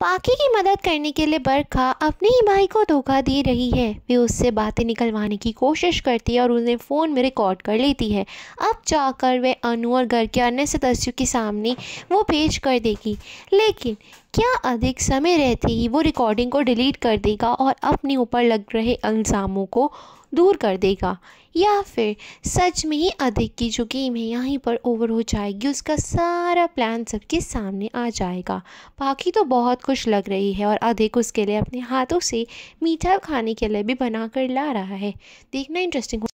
पाकी की मदद करने के लिए बरखा अपने ही भाई को धोखा दे रही है वे उससे बातें निकलवाने की कोशिश करती है और उन्हें फ़ोन में रिकॉर्ड कर लेती है अब जाकर वे अनु और घर के अन्य सदस्यों के सामने वो पेश कर देगी लेकिन क्या अधिक समय रहते ही वो रिकॉर्डिंग को डिलीट कर देगा और अपने ऊपर लग रहे इल्ज़ामों को दूर कर देगा या फिर सच में ही अधिक की जो गेम है यहीं पर ओवर हो जाएगी उसका सारा प्लान सबके सामने आ जाएगा बाकी तो बहुत खुश लग रही है और अधिक उसके लिए अपने हाथों से मीठा खाने के लिए भी बना कर ला रहा है देखना इंटरेस्टिंग